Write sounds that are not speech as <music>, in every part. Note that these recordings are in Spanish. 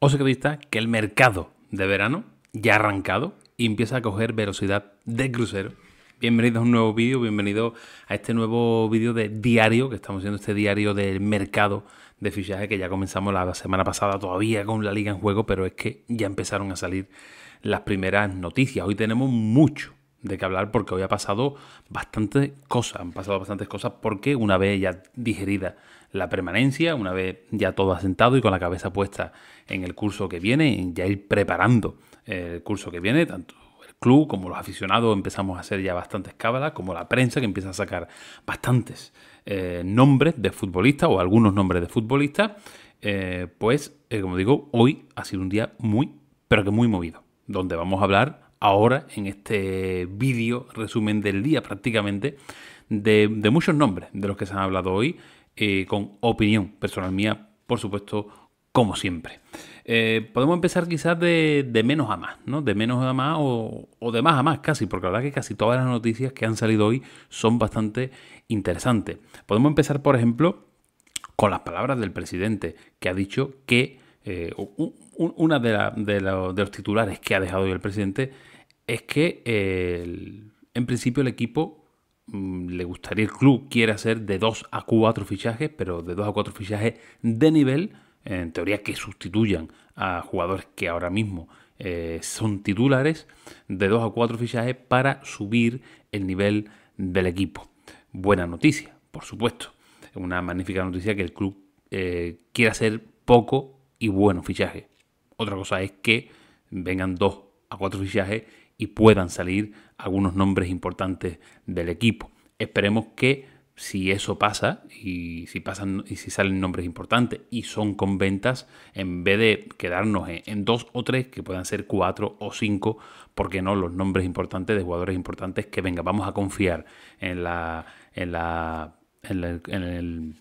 Oscarista que el mercado de verano ya ha arrancado y empieza a coger velocidad de crucero. Bienvenidos a un nuevo vídeo, bienvenido a este nuevo vídeo de diario que estamos haciendo, este diario del mercado de fichaje que ya comenzamos la semana pasada todavía con la liga en juego, pero es que ya empezaron a salir las primeras noticias. Hoy tenemos mucho de qué hablar porque hoy ha pasado bastantes cosas, han pasado bastantes cosas porque una vez ya digerida la permanencia, una vez ya todo asentado y con la cabeza puesta en el curso que viene, ya ir preparando el curso que viene, tanto el club como los aficionados empezamos a hacer ya bastantes cábalas, como la prensa que empieza a sacar bastantes eh, nombres de futbolistas o algunos nombres de futbolistas, eh, pues eh, como digo, hoy ha sido un día muy, pero que muy movido, donde vamos a hablar ahora en este vídeo resumen del día prácticamente de, de muchos nombres de los que se han hablado hoy eh, con opinión personal mía, por supuesto, como siempre. Eh, podemos empezar quizás de, menos a más, ¿no? De menos a más o, de más a más casi, porque la verdad es que casi todas las noticias que han salido hoy son bastante interesantes. Podemos empezar, por ejemplo, con las palabras del presidente, que ha dicho que eh, una de, las los titulares que ha dejado hoy el presidente es que en principio el equipo Mm, le gustaría el club quiere hacer de 2 a 4 fichajes, pero de 2 a 4 fichajes de nivel, en teoría que sustituyan a jugadores que ahora mismo eh, son titulares, de 2 a 4 fichajes para subir el nivel del equipo. Buena noticia, por supuesto. Una magnífica noticia que el club eh, quiere hacer poco y buenos fichajes. Otra cosa es que vengan 2 a 4 fichajes y puedan salir algunos nombres importantes del equipo. Esperemos que si eso pasa y si pasan y si salen nombres importantes y son con ventas, en vez de quedarnos en, dos o tres, que puedan ser cuatro o cinco, porque no los nombres importantes de jugadores importantes que venga, vamos a confiar en la en la en, la, en el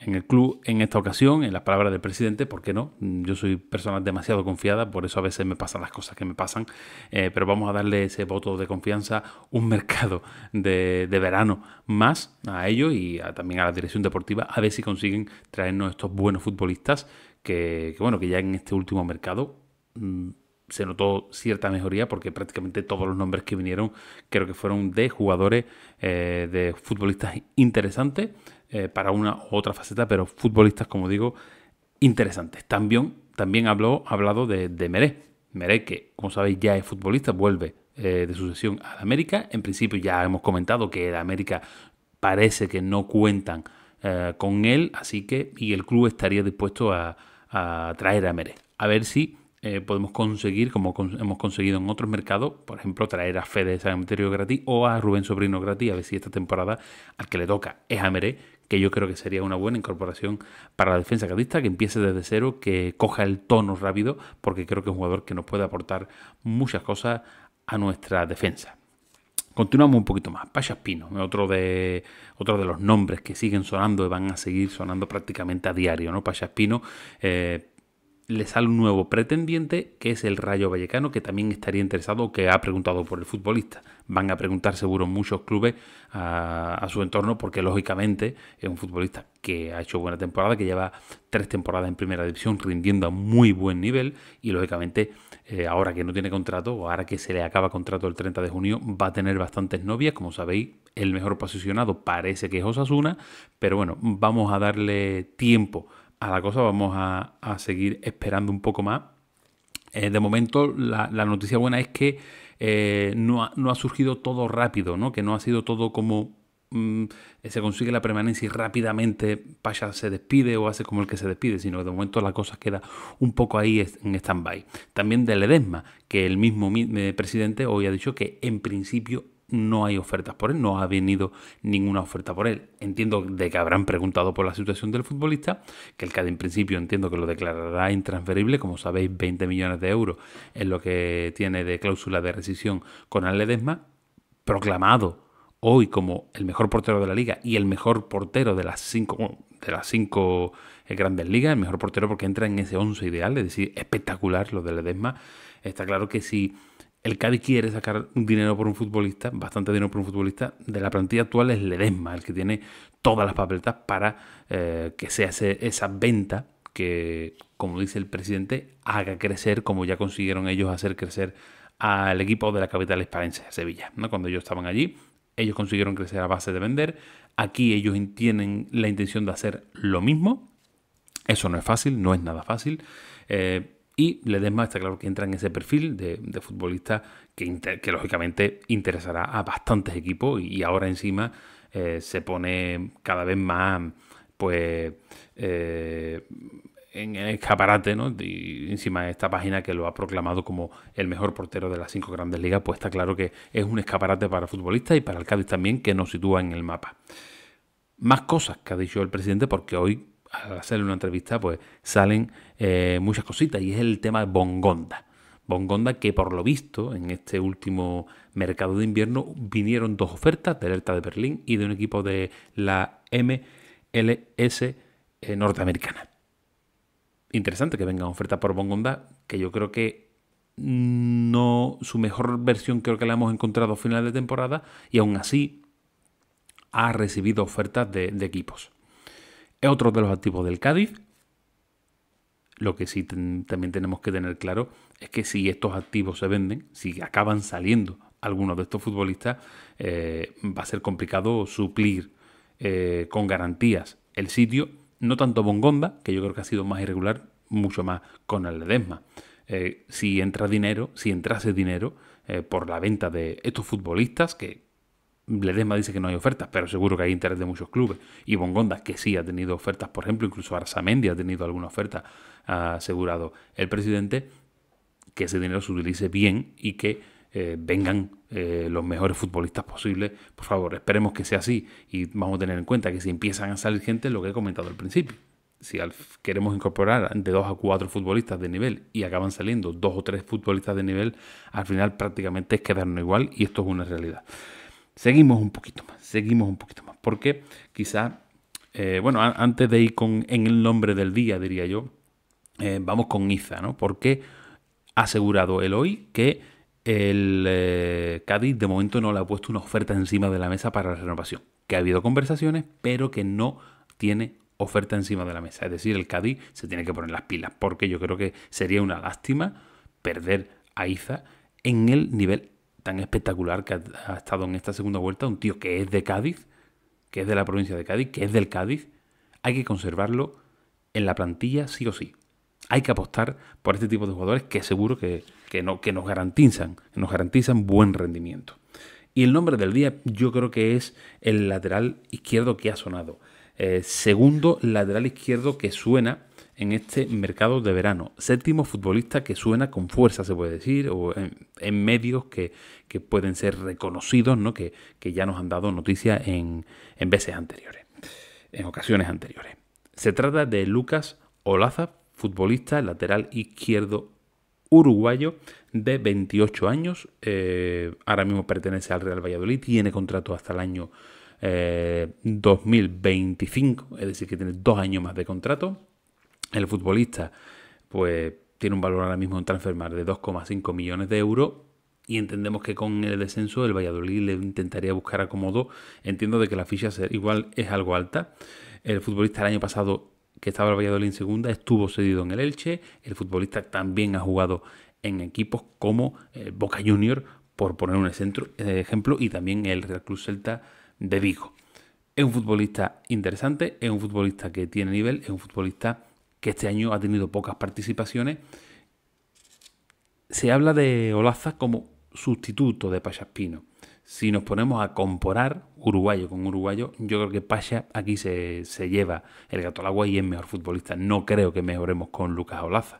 en el club en esta ocasión, en las palabras del presidente, ¿por qué no? Mm, yo soy persona demasiado confiada, por eso a veces me pasan las cosas que me pasan, eh, pero vamos a darle ese voto de confianza, un <laughs> mercado de, verano más a ellos y también a la dirección deportiva, a ver si consiguen traernos estos buenos futbolistas que, bueno, que ya en este último mercado... Mm, se notó cierta mejoría porque prácticamente todos los nombres que vinieron creo que fueron de jugadores, eh, de futbolistas interesantes eh, para una u otra faceta, pero futbolistas, como digo, interesantes. También, también habló, hablado de, de Meré. que como sabéis ya es futbolista, vuelve eh, de sucesión a América. En principio ya hemos comentado que el América parece que no cuentan con él, así que y el club estaría dispuesto a, traer a Meré. A ver si eh, podemos conseguir, como hemos conseguido en otros mercados, por ejemplo, traer a Fede Santerio gratis o a Rubén Sobrino gratis, a ver si esta temporada al que le toca es a Meré que yo creo que sería una buena incorporación para la defensa cadista, que empiece desde cero, que coja el tono rápido, porque creo que es un jugador que nos puede aportar muchas cosas a nuestra defensa. Continuamos un poquito más. Pacha Espino, otro de, otro de los nombres que siguen sonando y van a seguir sonando prácticamente a diario. ¿no? Pacha Espino, eh, le sale un nuevo pretendiente, que es el Rayo Vallecano, que también estaría interesado, que ha preguntado por el futbolista. Van a preguntar seguro muchos clubes a, su entorno, porque lógicamente es un futbolista que ha hecho buena temporada, que lleva tres temporadas en primera división rindiendo a muy buen nivel, y lógicamente eh, ahora que no tiene contrato, o ahora que se le acaba contrato el 30 de junio, va a tener bastantes novias, como sabéis, el mejor posicionado parece que es Osasuna, pero bueno, vamos a darle tiempo a la cosa, vamos a, seguir esperando un poco más. Eh, de momento, la, noticia buena es que eh, no, ha, surgido todo rápido, ¿no? que no ha sido todo como mm, se consigue la permanencia y rápidamente Pasha se despide o hace como el que se despide, sino que de momento la cosa queda un poco ahí en stand-by. También de Ledesma, que el mismo eh, presidente hoy ha dicho que en principio no hay ofertas por él, no ha venido ninguna oferta por él. Entiendo de que habrán preguntado por la situación del futbolista, que el CAD en principio entiendo que lo declarará intransferible, como sabéis 20 millones de euros es lo que tiene de cláusula de rescisión con Aledesma, proclamado hoy como el mejor portero de la liga y el mejor portero de las cinco, de las cinco eh, grandes ligas, el mejor portero porque entra en ese 11 ideal, es decir, espectacular lo de Ledesma. Está claro que si el Cádiz quiere sacar dinero por un futbolista, bastante dinero por un futbolista. De la plantilla actual es Ledesma, el que tiene todas las papeletas para eh, que se hace esa venta que, como dice el presidente, haga crecer, como ya consiguieron ellos hacer crecer al equipo de la capital hispalense, Sevilla. ¿no? Cuando ellos estaban allí, ellos consiguieron crecer a base de vender. Aquí ellos tienen la intención de hacer lo mismo. Eso no es fácil, no es nada fácil. Eh, y Ledesma está claro que entra en ese perfil de, futbolista que, que, lógicamente interesará a bastantes equipos y, ahora encima eh, se pone cada vez más, pues, eh, en escaparate, ¿no? encima de esta página que lo ha proclamado como el mejor portero de las cinco grandes ligas, pues está claro que es un escaparate para futbolistas y para el Cádiz también, que nos sitúa en el mapa. Más cosas que ha dicho el presidente, porque hoy al hacerle una entrevista, pues salen eh, muchas cositas y es el tema de Bongonda. Bongonda que por lo visto en este último mercado de invierno vinieron dos ofertas de Delta de Berlín y de un equipo de la MLS eh, norteamericana. Interesante que vengan ofertas por Bongonda, que yo creo que no su mejor versión creo que la hemos encontrado a final de temporada y aún así ha recibido ofertas de equipos. Es Otro de los activos del Cádiz, lo que sí también tenemos que tener claro es que si estos activos se venden, si acaban saliendo algunos de estos futbolistas, eh, va a ser complicado suplir eh, con garantías el sitio, no tanto Bongonda, que yo creo que ha sido más irregular, mucho más con el Ledesma. Eh, si entra dinero, si entrase dinero por la venta de estos futbolistas, que Ledesma dice que no hay ofertas, pero seguro que hay interés de muchos clubes. Y Bongonda, que sí ha tenido ofertas, por ejemplo, incluso Arzamendi ha tenido alguna oferta, ha ah, asegurado el presidente que ese dinero se utilice bien y que eh, vengan eh, los mejores futbolistas posibles. Por favor, esperemos que sea así y vamos a tener en cuenta que si empiezan a salir gente, lo que he comentado al principio, si queremos incorporar de dos a cuatro futbolistas de nivel y acaban saliendo dos o tres futbolistas de nivel, al final prácticamente es quedarnos igual y esto es una realidad. Seguimos un poquito más, seguimos un poquito más, porque quizá, eh, bueno, antes de ir con en el nombre del día, diría yo, eh, vamos con Iza, ¿no? Porque ha asegurado el hoy que el eh, Cádiz de momento no le ha puesto una oferta encima de la mesa para la renovación, que ha habido conversaciones, pero que no tiene oferta encima de la mesa. Es decir, el Cádiz se tiene que poner las pilas, porque yo creo que sería una lástima perder a Iza en el nivel tan espectacular que ha, estado en esta segunda vuelta, un tío que es de Cádiz, que es de la provincia de Cádiz, que es del Cádiz, hay que conservarlo en la plantilla sí o sí. Hay que apostar por este tipo de jugadores que seguro que, no, que nos garantizan, nos garantizan buen rendimiento. Y el nombre del día yo creo que es el lateral izquierdo que ha sonado. Eh, segundo lateral izquierdo que suena en este mercado de verano. Séptimo futbolista que suena con fuerza, se puede decir, o en, medios que, pueden ser reconocidos, ¿no? que, ya nos han dado noticias en, en veces anteriores, en ocasiones anteriores. Se trata de Lucas Olaza, futbolista lateral izquierdo uruguayo de 28 años. Eh, ahora mismo pertenece al Real Valladolid, tiene contrato hasta el año 2025, eh, es decir, que tiene dos años más de contrato el futbolista pues tiene un valor ahora mismo en transfermar de 2,5 millones de euros y entendemos que con el descenso el Valladolid le intentaría buscar acomodo. Entiendo de que la ficha igual es algo alta. El futbolista el año pasado que estaba el Valladolid en segunda estuvo cedido en el Elche. El futbolista también ha jugado en equipos como eh, Boca Junior, por poner un ejemplo, y también el Real Club Celta de Vigo. Es un futbolista interesante, es un futbolista que tiene nivel, es un futbolista que este año ha tenido pocas participaciones, se habla de Olaza como sustituto de Espino. Si nos ponemos a comparar uruguayo con uruguayo, yo creo que Pacha aquí se, se lleva el gato al agua y es mejor futbolista. No creo que mejoremos con Lucas Olaza.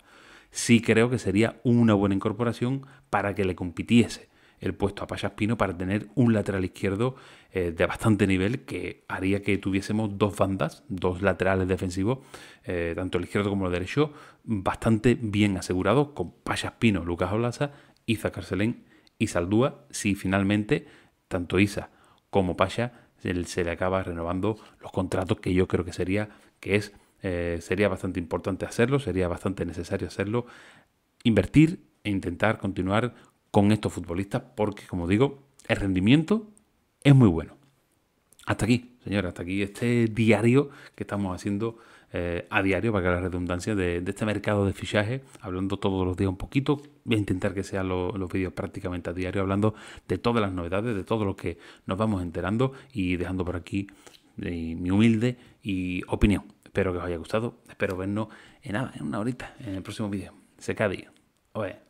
Sí creo que sería una buena incorporación para que le compitiese el puesto a Payaspino para tener un lateral izquierdo eh, de bastante nivel que haría que tuviésemos dos bandas, dos laterales defensivos, eh, tanto el izquierdo como el derecho, bastante bien asegurados con Payaspino, Lucas Olaza, Isa Carcelén y Saldúa, si finalmente tanto Isa como Paya se le acaba renovando los contratos que yo creo que sería que es eh, sería bastante importante hacerlo sería bastante necesario hacerlo invertir e intentar continuar con estos futbolistas porque, como digo, el rendimiento es muy bueno. Hasta aquí, señores, hasta aquí este diario que estamos haciendo eh, a diario, para que la redundancia, de, este mercado de fichaje, hablando todos los días un poquito. Voy a intentar que sean los vídeos prácticamente a diario, hablando de todas las novedades, de todo lo que nos vamos enterando y dejando por aquí eh, mi humilde opinión. Espero que os haya gustado, espero vernos en en una horita, en el próximo vídeo. Seca día. Oye.